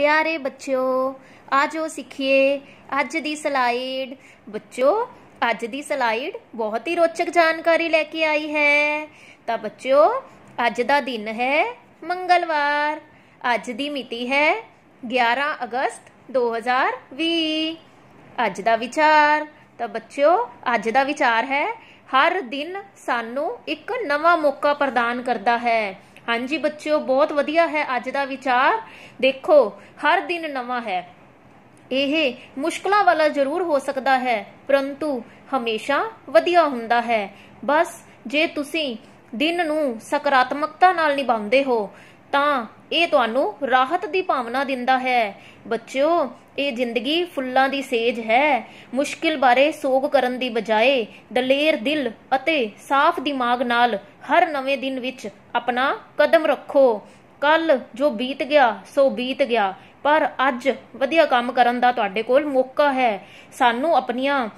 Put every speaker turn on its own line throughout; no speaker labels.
ਪਿਆਰੇ ਬੱਚਿਓ ਆਜੋ ਸਿੱਖੀਏ ਅੱਜ ਦੀ ਸਲਾਈਡ ਬੱਚਿਓ ਅੱਜ ਦੀ ਸਲਾਈਡ ਬਹੁਤ ਹੀ ਰੋਚਕ ਜਾਣਕਾਰੀ ਲੈ ਕੇ ਆਈ ਹੈ ਤਾਂ ਬੱਚਿਓ ਅੱਜ ਦਾ ਦਿਨ ਹੈ ਮੰਗਲਵਾਰ ਅੱਜ ਦੀ ਮਿਤੀ ਹੈ 11 ਅਗਸਤ 2020 ਅੱਜ ਦਾ ਵਿਚਾਰ ਤਾਂ ਬੱਚਿਓ ਅੱਜ ਦਾ ਵਿਚਾਰ ਹੈ ਹਰ ਦਿਨ ਸਾਨੂੰ ਇੱਕ ਨਵਾਂ ਮੌਕਾ ਪ੍ਰਦਾਨ ਕਰਦਾ ਹੈ ਹਾਂਜੀ ਬੱਚਿਓ ਬਹੁਤ ਵਧੀਆ ਹੈ ਅੱਜ ਦਾ ਵਿਚਾਰ ਦੇਖੋ ਹਰ ਦਿਨ ਨਵਾਂ ਹੈ ਇਹ ਮੁਸ਼ਕਲਾਂ ਵਾਲਾ ਜ਼ਰੂਰ ਹੋ ਸਕਦਾ ਹੈ ਪਰੰਤੂ ਹਮੇਸ਼ਾ ਵਧੀਆ ਹੁੰਦਾ ਹੈ ਬਸ ਜੇ ਤੁਸੀਂ ਦਿਨ ਨੂੰ ਸਕਾਰਾਤਮਕਤਾ ਨਾਲ ਨਿਭਾਉਂਦੇ ਹੋ ਤਾਂ ਇਹ ਤੁਹਾਨੂੰ ਰਾਹਤ ਦੀ ਭਾਵਨਾ ਦਿੰਦਾ ਹੈ ਬੱਚਿਓ ਇਹ ਜ਼ਿੰਦਗੀ ਫੁੱਲਾਂ ਦੀ ਸੇਜ ਹੈ ਮੁਸ਼ਕਿਲ ਬਾਰੇ ਸੋਗ ਕਰਨ ਦੀ ਬਜਾਏ ਦਲੇਰ ਦਿਲ ਅਤੇ ਸਾਫ਼ ਦਿਮਾਗ ਨਾਲ ਹਰ ਨਵੇਂ ਦਿਨ ਵਿੱਚ ਆਪਣਾ ਕਦਮ ਰੱਖੋ ਕੱਲ ਜੋ ਬੀਤ ਗਿਆ ਸੋ ਬੀਤ ਗਿਆ ਪਰ ਅੱਜ ਵਧੀਆ ਕੰਮ ਕਰਨ ਦਾ ਤੁਹਾਡੇ ਕੋਲ ਮੌਕਾ ਹੈ ਸਾਨੂੰ ਆਪਣੀਆਂ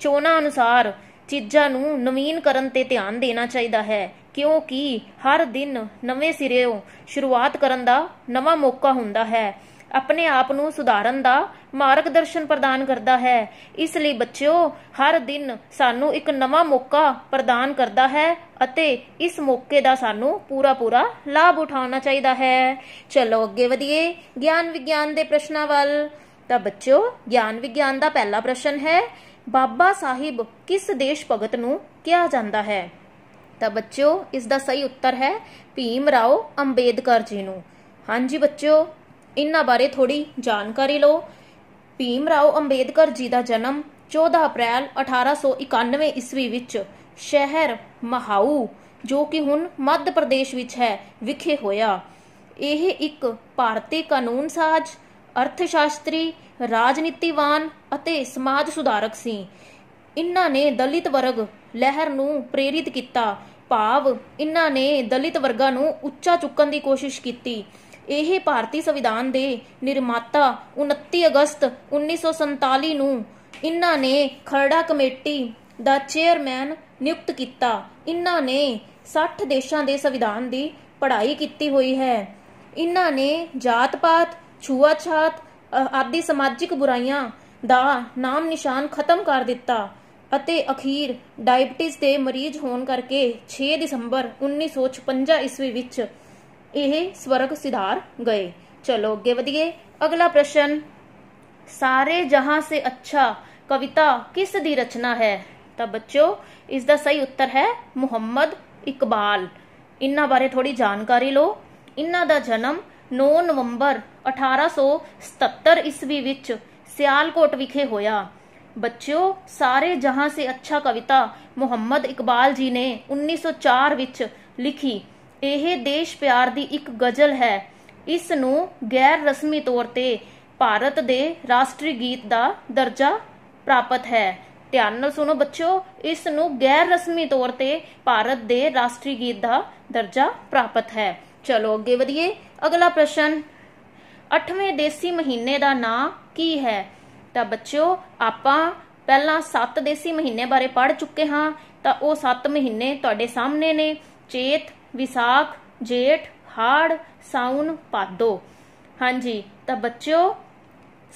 ਚੋਣਾਂ ਅਨੁਸਾਰ ਚੀਜ਼ਾਂ ਨੂੰ ਨਵੀਨ ਕਰਨ ਤੇ ਧਿਆਨ ਦੇਣਾ ਚਾਹੀਦਾ ਹੈ ਕਿਉਂਕਿ ਹਰ ਦਿਨ ਨਵੇਂ ਸਿਰਿਓਂ ਸ਼ੁਰੂਆਤ ਕਰਨ ਦਾ ਨਵਾਂ ਮੌਕਾ ਹੁੰਦਾ ਹੈ ਆਪਣੇ ਆਪ ਨੂੰ ਸੁਧਾਰਨ ਦਾ ਮਾਰਗਦਰਸ਼ਨ ਪ੍ਰਦਾਨ ਕਰਦਾ ਹੈ ਇਸ ਲਈ ਬੱਚਿਓ ਹਰ ਦਿਨ ਸਾਨੂੰ ਇੱਕ ਨਵਾਂ ਮੌਕਾ ਪ੍ਰਦਾਨ ਕਰਦਾ ਹੈ ਅਤੇ ਇਸ ਮੌਕੇ ਦਾ ਸਾਨੂੰ ਪੂਰਾ ਪੂਰਾ ਲਾਭ ਉਠਾਉਣਾ ਚਾਹੀਦਾ ਹੈ ਚਲੋ ਅੱਗੇ ਵਧੀਏ ਗਿਆਨ ਵਿਗਿਆਨ ਦੇ ਪ੍ਰਸ਼ਨਾਂ ਵੱਲ ਤਾਂ ਬੱਚਿਓ ਗਿਆਨ ਵਿਗਿਆਨ ਦਾ ਪਹਿਲਾ ਪ੍ਰਸ਼ਨ ਹੈ ਬਾਬਾ ਸਾਹਿਬ ਕਿਸ ਦੇਸ਼ ਭਗਤ ਨੂੰ ਕਿਹਾ ਜਾਂਦਾ ਹੈ ਤਾਂ ਬੱਚਿਓ ਇਸ ਦਾ ਸਹੀ ਉੱਤਰ ਹੈ ਭੀਮ ਰਾਓ ਅੰਬੇਦਕਰ ਜੀ ਨੂੰ ਹਾਂਜੀ ਬੱਚਿਓ ਇਹਨਾਂ ਬਾਰੇ ਥੋੜੀ ਜਾਣਕਾਰੀ ਲਓ ਭੀਮ ਰਾਓ ਅੰਬੇਦਕਰ ਜੀ ਦਾ ਜਨਮ 14 ਅਪ੍ਰੈਲ 1891 ਈਸਵੀ ਵਿੱਚ ਸ਼ਹਿਰ ਮਹਾਉ ਜੋ ਕਿ ਹੁਣ ਮੱਧ ਪ੍ਰਦੇਸ਼ ਵਿੱਚ ਹੈ ਵਿਖੇ ਹੋਇਆ ਇਹ ਇੱਕ ਭਾਰਤੀ ਕਾਨੂੰਨ ਸਾਜ਼ ਅਰਥਸ਼ਾਸਤਰੀ ਰਾਜਨੀਤੀਵਾਨ ਅਤੇ ਸਮਾਜ ਸੁਧਾਰਕ ਸੀ ਇਨ੍ਹਾਂ ਨੇ ਦਲਿਤ ਵਰਗ ਲਹਿਰ ਨੂੰ ਪ੍ਰੇਰਿਤ ਕੀਤਾ ਭਾਵ ਇਨ੍ਹਾਂ ਨੇ ਦਲਿਤ ਵਰਗਾਂ ਨੂੰ ਉੱਚਾ ਚੁੱਕਣ ਦੀ ਕੋਸ਼ਿਸ਼ ਕੀਤੀ ਇਹ ਭਾਰਤੀ ਸੰਵਿਧਾਨ ਦੇ ਨਿਰਮਾਤਾ 29 ਅਗਸਤ 1947 ਨੂੰ ਇਨ੍ਹਾਂ ਨੇ ਖਰੜਾ ਕਮੇਟੀ ਦਾ ਚੇਅਰਮੈਨ ਨਿਯੁਕਤ ਕੀਤਾ ਇਨ੍ਹਾਂ ਨੇ 60 ਦੇਸ਼ਾਂ ਦੇ ਸੰਵਿਧਾਨ ਦੀ ਪੜ੍ਹਾਈ ਕੀਤੀ ਹੋਈ ਹੈ ਇਨ੍ਹਾਂ ਨੇ ਜਾਤ-ਪਾਤ ਛੂਆਛਾਤ ਆਦਿ ਸਮਾਜਿਕ ਬੁਰਾਈਆਂ ਦਾ ਨਾਮ ਨਿਸ਼ਾਨ ਖਤਮ ਕਰ ਦਿੱਤਾ ਅਤੇ ਅਖੀਰ ਡਾਇਬਟਿਸ ਦੇ ਮਰੀਜ਼ ਹੋਣ ਕਰਕੇ 6 ਦਸੰਬਰ 1956 ਈਸਵੀ ਵਿੱਚ ਇਹ ਸਵਰਗ ਸਿਧਾਰ ਗਏ ਚਲੋ ਅੱਗੇ ਵਧੀਏ ਅਗਲਾ ਪ੍ਰਸ਼ਨ ਸਾਰੇ ਜਹਾਂ ਸੇ ਅੱਛਾ ਕਵਿਤਾ ਕਿਸ ਦੀ ਰਚਨਾ ਹੈ ਤਾਂ ਬੱਚਿਓ ਇਸ ਦਾ ਸਹੀ ਉੱਤਰ ਹੈ ਮੁਹੰਮਦ ਇਕਬਾਲ ਇਹਨਾਂ ਬਾਰੇ ਥੋੜੀ ਜਾਣਕਾਰੀ ਲਓ ਇਹਨਾਂ ਦਾ ਜਨਮ 9 ਨਵੰਬਰ 1877 ਈਸਵੀ ਵਿੱਚ ਸਿਆਲਕੋਟ ਵਿਖੇ ਹੋਇਆ ਬੱਚਿਓ ਸਾਰੇ ਜਹਾਂ ਸੇ ਅੱਛਾ ਕਵਿਤਾ ਮੁਹੰਮਦ ਇਕਬਾਲ ਜੀ ਨੇ 1904 ਵਿੱਚ ਲਿਖੀ ਇਹ ਦੇਸ਼ ਪਿਆਰ ਦੀ ਇੱਕ ਗਜ਼ਲ ਹੈ ਇਸ ਨੂੰ ਗੈਰ ਰਸਮੀ ਤੌਰ ਤੇ ਭਾਰਤ ਦੇ ਰਾਸ਼ਟਰੀ ਗੀਤ ਦਾ ਦਰਜਾ ਪ੍ਰਾਪਤ ਹੈ ਧਿਆਨ ਨਾਲ ਸੁਣੋ ਬੱਚਿਓ ਇਸ ਨੂੰ ਗੈਰ ਰਸਮੀ ਤੌਰ ਤੇ ਭਾਰਤ ਦੇ ਰਾਸ਼ਟਰੀ ਗੀਤ ਦਾ ਦਰਜਾ ਪ੍ਰਾਪਤ ਹੈ ਚਲੋ ਅੱਗੇ ਵਧੀਏ ਅਗਲਾ ਪ੍ਰਸ਼ਨ 8ਵੇਂ ਦੇਸੀ ਮਹੀਨੇ ਦਾ ਨਾਂ ਕੀ ਹੈ ਤਾਂ ਬੱਚਿਓ ਆਪਾਂ ਪਹਿਲਾਂ 7 ਦੇਸੀ ਮਹੀਨੇ ਬਾਰੇ ਪੜ ਚੁੱਕੇ ਹਾਂ ਤਾਂ ਉਹ 7 ਮਹੀਨੇ ਤੁਹਾਡੇ ਸਾਹਮਣੇ ਨੇ ਚੇਤ ਵਿਸਾਖ ਜੇਠ ਹਾੜ ਸਾਉਣ ਪਾਦੋ ਹਾਂਜੀ ਤਾਂ ਬੱਚਿਓ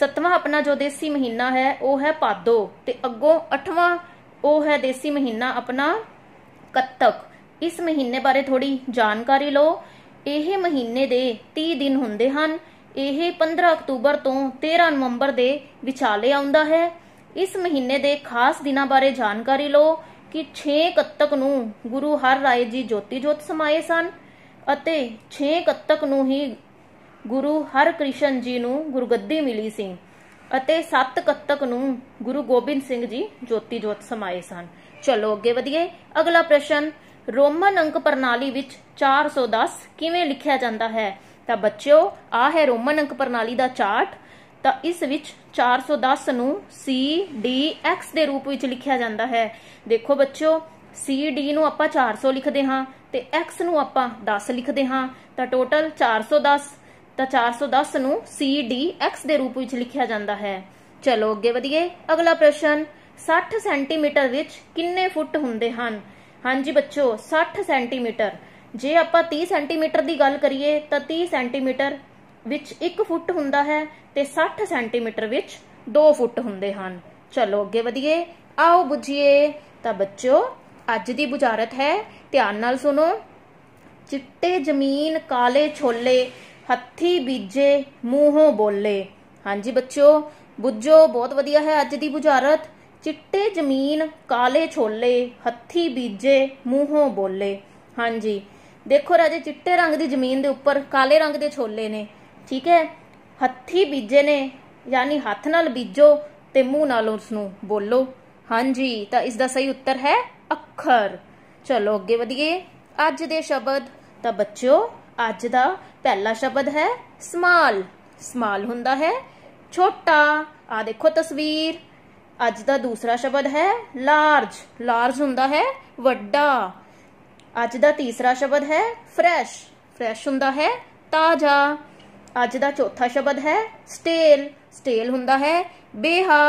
ਸੱਤਵਾਂ ਆਪਣਾ ਜੋ ਦੇਸੀ ਮਹੀਨਾ ਹੈ ਉਹ ਹੈ ਪਾਦੋ ਤੇ ਅੱਗੋਂ ਅੱਠਵਾਂ ਉਹ ਹੈ ਦੇਸੀ ਮਹੀਨਾ ਆਪਣਾ ਕੱਤਕ ਇਸ ਮਹੀਨੇ ਬਾਰੇ ਥੋੜੀ ਜਾਣਕਾਰੀ ਲਓ ਇਹ ਮਹੀਨੇ ਦੇ 30 ਦਿਨ ਹੁੰਦੇ ਹਨ ਇਹ 15 ਅਕਤੂਬਰ ਤੋਂ 13 ਨਵੰਬਰ ਦੇ ਵਿਚਾਲੇ ਆਉਂਦਾ ਹੈ ਇਸ ਮਹੀਨੇ ਦੇ ਖਾਸ ਦਿਨਾਂ ਬਾਰੇ ਜਾਣਕਾਰੀ ਲਓ ਕਿ 6 ਕੱਤਕ ਨੂੰ ਗੁਰੂ ਹਰ ਰਾਏ ਜੀ ਜੋਤੀ ਜੋਤ ਸਮਾਏ ਸਨ ਅਤੇ 6 ਕੱਤਕ ਨੂੰ ਹੀ ਗੁਰੂ ਹਰ ਕ੍ਰਿਸ਼ਨ ਜੀ ਨੂੰ ਗੁਰਗੱਦੀ ਮਿਲੀ ਸੀ ਅਤੇ 7 ਕੱਤਕ ਨੂੰ ਗੁਰੂ ਗੋਬਿੰਦ ਸਿੰਘ ਜੀ ਜੋਤੀ ਜੋਤ ਸਮਾਏ ਸਨ ਚਲੋ ਅੱਗੇ ਵਧੀਏ ਅਗਲਾ ਪ੍ਰਸ਼ਨ ਰੋਮਨ ਅੰਕ ਪ੍ਰਣਾਲੀ ਵਿੱਚ 410 ਕਿਵੇਂ ਲਿਖਿਆ ਜਾਂਦਾ ਹੈ ਤਾਂ ਬੱਚਿਓ ਆ ਹੈ ਰੋਮਨ ਅੰਕ ਪ੍ਰਣਾਲੀ ਦਾ ਚਾਰਟ ਤਾਂ ਇਸ ਵਿੱਚ 410 ਨੂੰ CDX ਦੇ ਰੂਪ ਵਿੱਚ ਲਿਖਿਆ ਜਾਂਦਾ ਹੈ ਦੇਖੋ ਬੱਚਿਓ CD ਨੂੰ ਆਪਾਂ 400 ਲਿਖਦੇ ਹਾਂ ਤੇ X ਨੂੰ ਆਪਾਂ 10 ਲਿਖਦੇ ਹਾਂ ਤਾਂ ਟੋਟਲ 410 ਤਾਂ 410 ਨੂੰ CDX ਦੇ ਰੂਪ ਵਿੱਚ ਲਿਖਿਆ ਜਾਂਦਾ ਹੈ ਚਲੋ ਅੱਗੇ ਵਧੀਏ ਅਗਲਾ ਪ੍ਰਸ਼ਨ 60 ਸੈਂਟੀਮੀਟਰ ਵਿੱਚ ਕਿੰਨੇ ਫੁੱਟ ਹੁੰਦੇ ਹਨ ਹਾਂਜੀ ਬੱਚੋ 60 ਸੈਂਟੀਮੀਟਰ ਜੇ ਆਪਾਂ 30 ਸੈਂਟੀਮੀਟਰ ਦੀ ਗੱਲ ਕਰੀਏ ਤਾਂ 30 ਸੈਂਟੀਮੀਟਰ ਵਿੱਚ 1 ਫੁੱਟ ਹੁੰਦਾ ਹੈ ਤੇ 60 ਸੈਂਟੀਮੀਟਰ ਵਿੱਚ 2 ਫੁੱਟ ਹੁੰਦੇ ਹਨ ਚਲੋ ਅੱਗੇ ਵਧੀਏ ਆਓ ਬੁੱਝੀਏ ਤਾਂ ਬੱਚਿਓ ਅੱਜ ਦੀ ਬੁਝਾਰਤ ਹੈ ਧਿਆਨ ਨਾਲ ਸੁਣੋ ਚਿੱਟੇ ਜ਼ਮੀਨ ਕਾਲੇ ਛੋਲੇ ਹੱਥੀ ਬੀਜੇ ਮੂੰਹੋਂ ਬੋਲੇ ਹਾਂਜੀ ਬੱਚਿਓ ਬੁੱਝੋ ਬਹੁਤ ਵਧੀਆ ਹੈ ਅੱਜ ਦੀ ਬੁਝਾਰਤ ਚਿੱਟੇ ਜ਼ਮੀਨ ਕਾਲੇ ਛੋਲੇ ਹੱਥੀ ਬੀਜੇ ਮੂੰਹੋਂ ਬੋਲੇ ਹਾਂਜੀ ਦੇਖੋ ਰਾਜੇ ਚਿੱਟੇ ਰੰਗ ਦੀ ਜ਼ਮੀਨ ਦੇ ਉੱਪਰ ਕਾਲੇ ਰੰਗ ਦੇ ਛੋਲੇ ਨੇ ਠੀਕ ਹੈ ਹੱਥੀ ਬੀਜੇ ਨੇ ਯਾਨੀ ਹੱਥ ਨਾਲ ਬੀਜੋ ਤੇ ਮੂੰਹ ਨਾਲ ਉਸ ਨੂੰ ਬੋਲੋ ਹਾਂਜੀ ਤਾਂ ਇਸ ਦਾ ਸਹੀ ਉੱਤਰ ਹੈ ਅੱਖਰ ਚਲੋ ਅੱਗੇ ਵਧੀਏ ਅੱਜ ਦੇ ਸ਼ਬਦ ਤਾਂ ਬੱਚਿਓ ਅੱਜ ਦਾ ਪਹਿਲਾ ਸ਼ਬਦ ਹੈ ਸਮਾਲ ਸਮਾਲ ਹੁੰਦਾ ਹੈ ਛੋਟਾ ਆ ਦੇਖੋ ਤਸਵੀਰ ਅੱਜ ਦਾ ਦੂਸਰਾ ਸ਼ਬਦ ਹੈ ਲਾਰਜ ਲਾਰਜ ਹੁੰਦਾ ਹੈ ਵੱਡਾ ਅੱਜ ਦਾ ਤੀਸਰਾ ਸ਼ਬਦ ਹੈ ਫਰੈਸ਼ ਫਰੈਸ਼ ਹੁੰਦਾ ਹੈ ਤਾਜ਼ਾ ਅੱਜ ਦਾ ਚੌਥਾ ਸ਼ਬਦ ਹੈ ਸਟੇਲ ਸਟੇਲ ਹੁੰਦਾ ਹੈ ਬੇਹਾ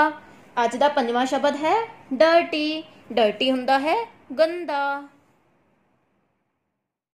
ਅੱਜ ਦਾ ਪੰਜਵਾਂ ਸ਼ਬਦ ਹੈ ਡਰਟੀ ਡਰਟੀ ਹੁੰਦਾ ਹੈ ਗੰਦਾ